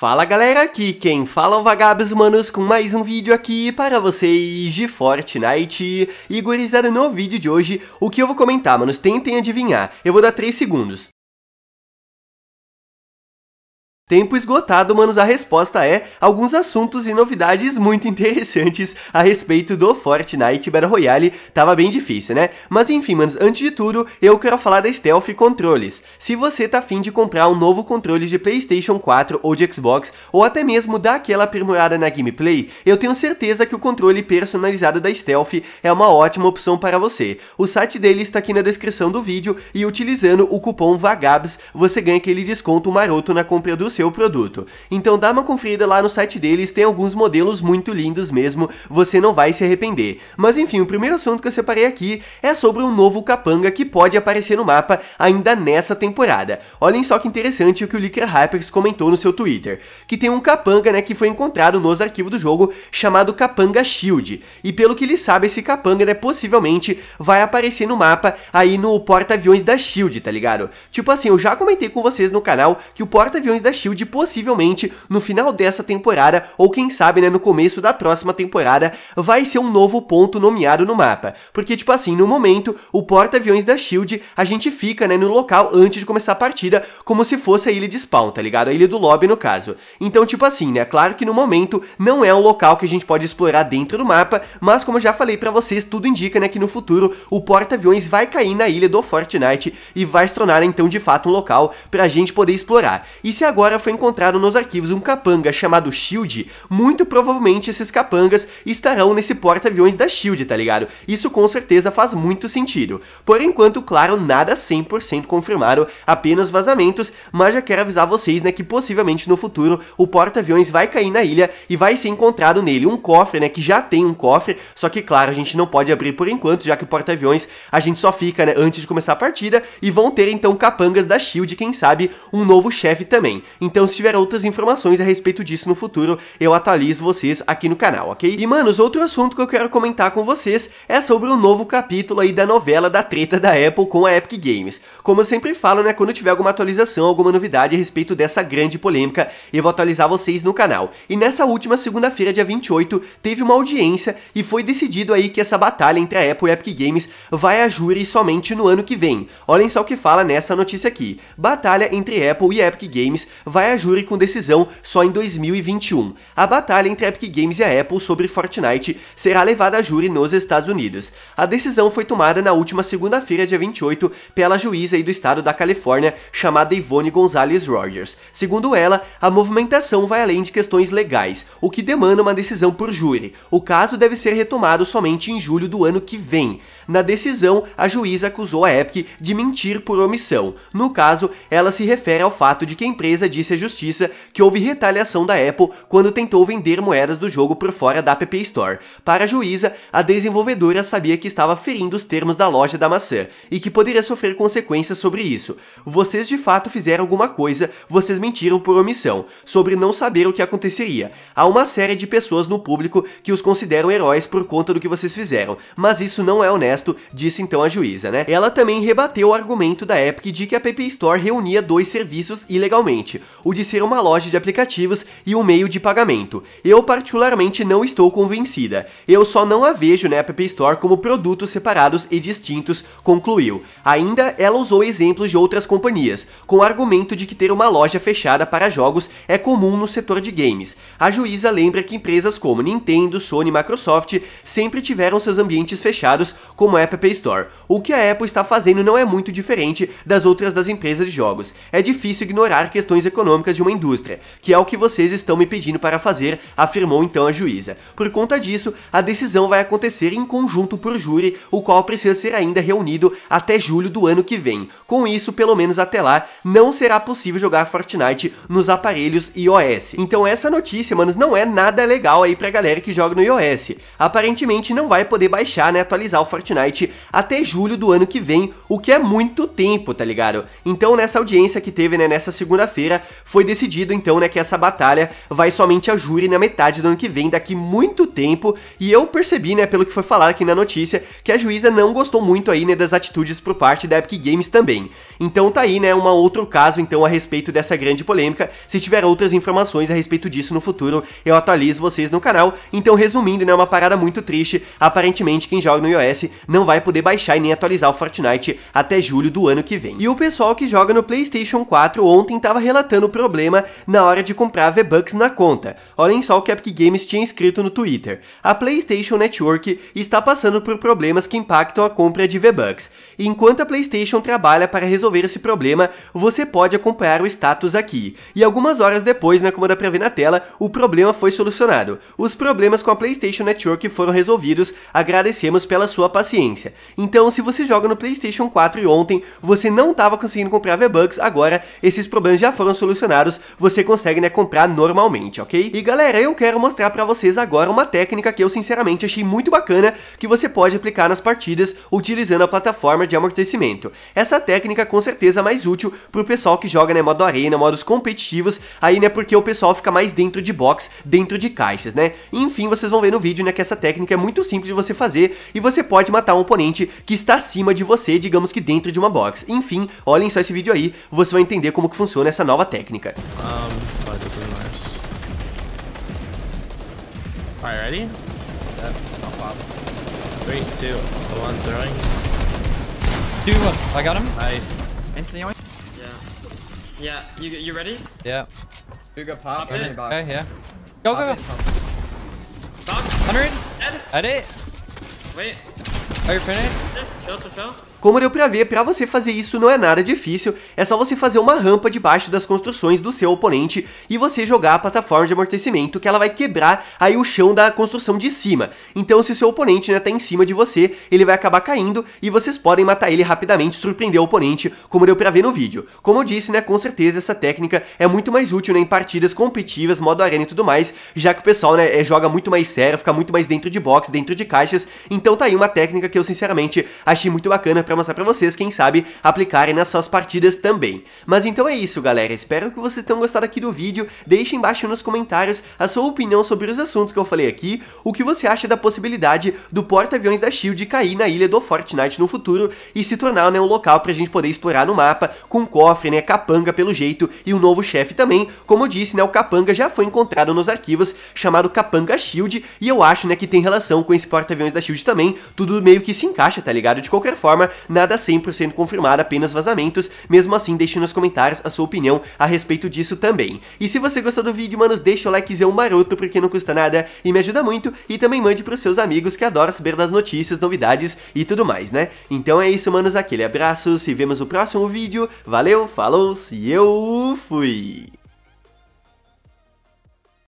Fala galera, aqui quem fala é o Vagabes Manos com mais um vídeo aqui para vocês de Fortnite E gurizada, no vídeo de hoje, o que eu vou comentar, manos, tentem adivinhar Eu vou dar 3 segundos Tempo esgotado, manos, a resposta é alguns assuntos e novidades muito interessantes a respeito do Fortnite Battle Royale. Tava bem difícil, né? Mas enfim, manos, antes de tudo, eu quero falar da Stealth Controles. Se você tá afim de comprar um novo controle de Playstation 4 ou de Xbox, ou até mesmo dar aquela aprimorada na gameplay, eu tenho certeza que o controle personalizado da Stealth é uma ótima opção para você. O site dele está aqui na descrição do vídeo e utilizando o cupom VAGABS, você ganha aquele desconto maroto na compra do seu seu produto. Então dá uma conferida lá no site deles, tem alguns modelos muito lindos mesmo, você não vai se arrepender. Mas enfim, o primeiro assunto que eu separei aqui é sobre um novo capanga que pode aparecer no mapa ainda nessa temporada. Olhem só que interessante o que o Licker Hypers comentou no seu Twitter, que tem um capanga né, que foi encontrado nos arquivos do jogo chamado Capanga Shield, e pelo que ele sabe esse capanga né, possivelmente vai aparecer no mapa aí no porta-aviões da Shield, tá ligado? Tipo assim, eu já comentei com vocês no canal que o porta-aviões da Shield Shield possivelmente no final dessa temporada, ou quem sabe, né, no começo da próxima temporada, vai ser um novo ponto nomeado no mapa. Porque, tipo assim, no momento, o porta-aviões da Shield, a gente fica, né, no local antes de começar a partida, como se fosse a ilha de spawn, tá ligado? A ilha do lobby, no caso. Então, tipo assim, né, claro que no momento não é um local que a gente pode explorar dentro do mapa, mas como eu já falei para vocês, tudo indica, né, que no futuro o porta-aviões vai cair na ilha do Fortnite e vai se tornar, então, de fato, um local pra gente poder explorar. E se agora foi encontrado nos arquivos um capanga chamado Shield, muito provavelmente esses capangas estarão nesse porta-aviões da Shield, tá ligado? Isso com certeza faz muito sentido. Por enquanto, claro, nada 100% confirmado, apenas vazamentos, mas já quero avisar vocês, né, que possivelmente no futuro o porta-aviões vai cair na ilha e vai ser encontrado nele um cofre, né, que já tem um cofre, só que claro, a gente não pode abrir por enquanto, já que o porta-aviões a gente só fica, né, antes de começar a partida e vão ter então capangas da Shield, quem sabe um novo chefe também. Então, se tiver outras informações a respeito disso no futuro, eu atualizo vocês aqui no canal, ok? E, manos, outro assunto que eu quero comentar com vocês é sobre o um novo capítulo aí da novela da treta da Apple com a Epic Games. Como eu sempre falo, né, quando tiver alguma atualização, alguma novidade a respeito dessa grande polêmica, eu vou atualizar vocês no canal. E nessa última segunda-feira, dia 28, teve uma audiência e foi decidido aí que essa batalha entre a Apple e a Epic Games vai a júri somente no ano que vem. Olhem só o que fala nessa notícia aqui. Batalha entre Apple e Epic Games vai a júri com decisão só em 2021. A batalha entre a Epic Games e a Apple sobre Fortnite será levada a júri nos Estados Unidos. A decisão foi tomada na última segunda-feira, dia 28, pela juíza do estado da Califórnia, chamada Ivone Gonzalez Rogers. Segundo ela, a movimentação vai além de questões legais, o que demanda uma decisão por júri. O caso deve ser retomado somente em julho do ano que vem. Na decisão, a juíza acusou a Epic de mentir por omissão. No caso, ela se refere ao fato de que a empresa disse à justiça que houve retaliação da Apple quando tentou vender moedas do jogo por fora da App Store. Para a juíza, a desenvolvedora sabia que estava ferindo os termos da loja da maçã e que poderia sofrer consequências sobre isso. Vocês de fato fizeram alguma coisa, vocês mentiram por omissão, sobre não saber o que aconteceria. Há uma série de pessoas no público que os consideram heróis por conta do que vocês fizeram, mas isso não é honesto, disse então a juíza, né? Ela também rebateu o argumento da Epic de que a App Store reunia dois serviços ilegalmente, o de ser uma loja de aplicativos e um meio de pagamento. Eu particularmente não estou convencida. Eu só não a vejo na App Store como produtos separados e distintos, concluiu. Ainda ela usou exemplos de outras companhias, com o argumento de que ter uma loja fechada para jogos é comum no setor de games. A juíza lembra que empresas como Nintendo, Sony e Microsoft sempre tiveram seus ambientes fechados como a App Store. O que a Apple está fazendo não é muito diferente das outras das empresas de jogos. É difícil ignorar questões econômicas econômicas de uma indústria, que é o que vocês estão me pedindo para fazer, afirmou então a juíza. Por conta disso, a decisão vai acontecer em conjunto por júri, o qual precisa ser ainda reunido até julho do ano que vem. Com isso, pelo menos até lá, não será possível jogar Fortnite nos aparelhos iOS. Então essa notícia, manos, não é nada legal aí pra galera que joga no iOS. Aparentemente não vai poder baixar, né, atualizar o Fortnite até julho do ano que vem, o que é muito tempo, tá ligado? Então nessa audiência que teve, né, nessa segunda-feira, foi decidido então, né, que essa batalha vai somente a júri na metade do ano que vem, daqui muito tempo, e eu percebi, né, pelo que foi falado aqui na notícia, que a juíza não gostou muito aí, né, das atitudes por parte da Epic Games também. Então tá aí, né, um outro caso então a respeito dessa grande polêmica. Se tiver outras informações a respeito disso no futuro, eu atualizo vocês no canal. Então resumindo, né, uma parada muito triste, aparentemente quem joga no iOS não vai poder baixar e nem atualizar o Fortnite até julho do ano que vem. E o pessoal que joga no PlayStation 4 ontem tava relatando pequeno problema na hora de comprar V-Bucks na conta. Olhem só o que a Epic Games tinha escrito no Twitter. A PlayStation Network está passando por problemas que impactam a compra de V-Bucks. Enquanto a PlayStation trabalha para resolver esse problema, você pode acompanhar o status aqui. E algumas horas depois, né, como dá pra ver na tela, o problema foi solucionado. Os problemas com a PlayStation Network foram resolvidos, agradecemos pela sua paciência. Então, se você joga no PlayStation 4 e ontem você não estava conseguindo comprar V-Bucks, agora esses problemas já foram solucionados solucionados você consegue, né, comprar normalmente, ok? E galera, eu quero mostrar pra vocês agora uma técnica que eu sinceramente achei muito bacana, que você pode aplicar nas partidas utilizando a plataforma de amortecimento. Essa técnica com certeza é mais útil pro pessoal que joga, né, modo arena, modos competitivos, aí, né, porque o pessoal fica mais dentro de box, dentro de caixas, né? Enfim, vocês vão ver no vídeo, né, que essa técnica é muito simples de você fazer e você pode matar um oponente que está acima de você, digamos que dentro de uma box. Enfim, olhem só esse vídeo aí, você vai entender como que funciona essa nova técnica. Um, this is nice. Alright, ready? Yeah, I'll pop. Three, two, one, throwing. Two, one. I got him. Nice. Instant. Yeah. Yeah, you, you ready? Yeah. You got pop, pop in box. Okay, yeah. Go, pop go, go. 100. Edit. Wait. Are you printing? Chill, chill, chill. Como deu pra ver, pra você fazer isso não é nada difícil, é só você fazer uma rampa debaixo das construções do seu oponente e você jogar a plataforma de amortecimento que ela vai quebrar aí o chão da construção de cima. Então se o seu oponente né, tá em cima de você, ele vai acabar caindo e vocês podem matar ele rapidamente, surpreender o oponente, como deu pra ver no vídeo. Como eu disse, né, com certeza essa técnica é muito mais útil né, em partidas competitivas, modo arena e tudo mais, já que o pessoal né, é, joga muito mais sério, fica muito mais dentro de box, dentro de caixas, então tá aí uma técnica que eu sinceramente achei muito bacana para mostrar para vocês, quem sabe, aplicarem nas suas partidas também. Mas então é isso, galera. Espero que vocês tenham gostado aqui do vídeo. Deixe embaixo nos comentários a sua opinião sobre os assuntos que eu falei aqui, o que você acha da possibilidade do porta-aviões da SHIELD cair na ilha do Fortnite no futuro e se tornar né, um local pra gente poder explorar no mapa, com cofre, né, capanga pelo jeito e um novo chefe também. Como eu disse, né, o capanga já foi encontrado nos arquivos, chamado Capanga Shield, e eu acho, né, que tem relação com esse porta-aviões da Shield também, tudo meio que se encaixa, tá ligado? De qualquer forma, nada 100% confirmado, apenas vazamentos, mesmo assim deixe nos comentários a sua opinião a respeito disso também. E se você gostou do vídeo, manos, deixa o likezão maroto porque não custa nada e me ajuda muito e também mande pros seus amigos que adoram saber das notícias, novidades e tudo mais, né? Então é isso, manos, aquele abraço, se vemos no próximo vídeo, valeu, falou e eu fui!